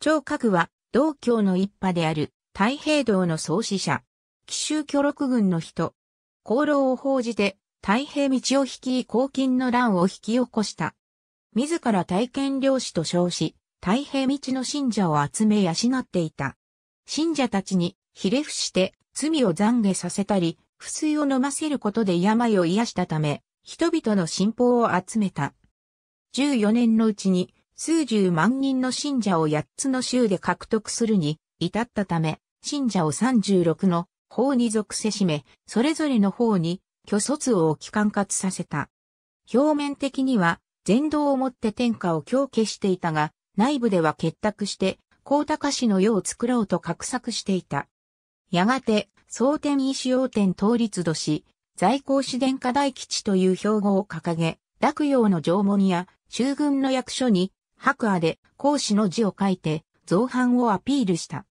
張角は、道教の一派である、太平道の創始者。奇襲巨録軍の人。功労を報じて、太平道を率い黄巾の乱を引き起こした。自ら体験領主と称し、太平道の信者を集め養っていた。信者たちに、ひれ伏して、罪を懺悔させたり、不水を飲ませることで病を癒したため、人々の信仰を集めた。14年のうちに、数十万人の信者を八つの州で獲得するに至ったため、信者を三十六の法に属せしめ、それぞれの方に虚卒を置き管轄させた。表面的には、全道をもって天下を強化していたが、内部では結託して、高高氏の世を作ろうと画策していた。やがて、蒼天医師王天統立度し、在校市殿下大吉という標語を掲げ、洛陽の縄文や、中軍の役所に白亜で孔子の字を書いて造反をアピールした。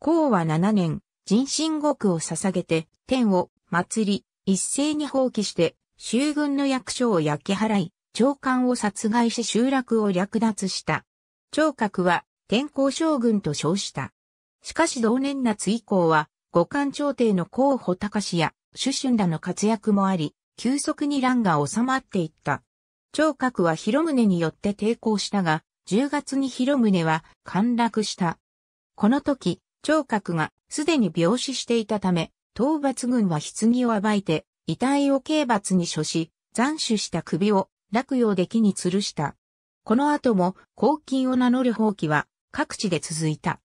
孔は7年、人心国を捧げて天を祭り、一斉に放棄して、衆軍の役所を焼き払い、長官を殺害し集落を略奪した。長閣は天候将軍と称した。しかし同年夏以降は、五官朝廷の候補隆や主春らの活躍もあり、急速に乱が収まっていった。長閣は広宗によって抵抗したが、10月に広宗は陥落した。この時、聴覚がすでに病死していたため、討伐軍は棺を暴いて、遺体を刑罰に処し、斬首した首を落葉で木に吊るした。この後も、黄金を名乗る放棄は各地で続いた。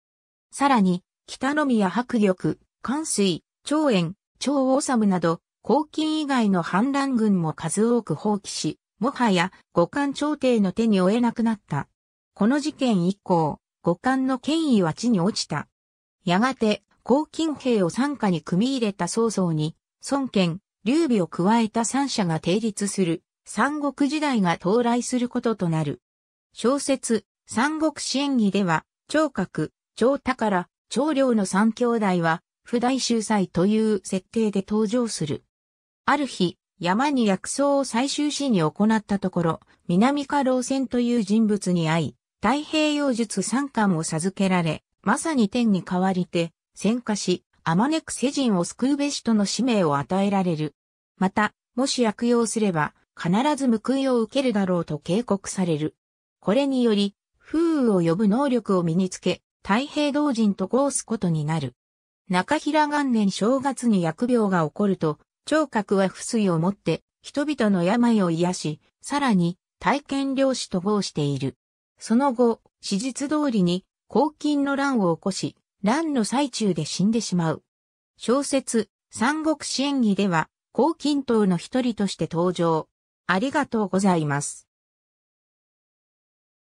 さらに、北の宮白玉、関水、長園、長王治など、黄金以外の反乱軍も数多く放棄し、もはや五官朝廷の手に負えなくなった。この事件以降、五冠の権威は地に落ちた。やがて、黄金兵を参加に組み入れた曹操に、孫権、劉備を加えた三者が定立する、三国時代が到来することとなる。小説、三国志演義では、長角、長宝、長領の三兄弟は、不大秀才という設定で登場する。ある日、山に薬草を採集しに行ったところ、南家老船という人物に会い、太平洋術三冠を授けられ、まさに天に代わりて、戦火し、あまねく世人を救うべしとの使命を与えられる。また、もし悪用すれば、必ず報いを受けるだろうと警告される。これにより、風雨を呼ぶ能力を身につけ、太平同人と合すことになる。中平元年正月に疫病が起こると、聴覚は不遂をもって、人々の病を癒し、さらに、体験漁師と合している。その後、史実通りに、黄金の乱を起こし、乱の最中で死んでしまう。小説、三国志演義では、黄金党の一人として登場。ありがとうございます。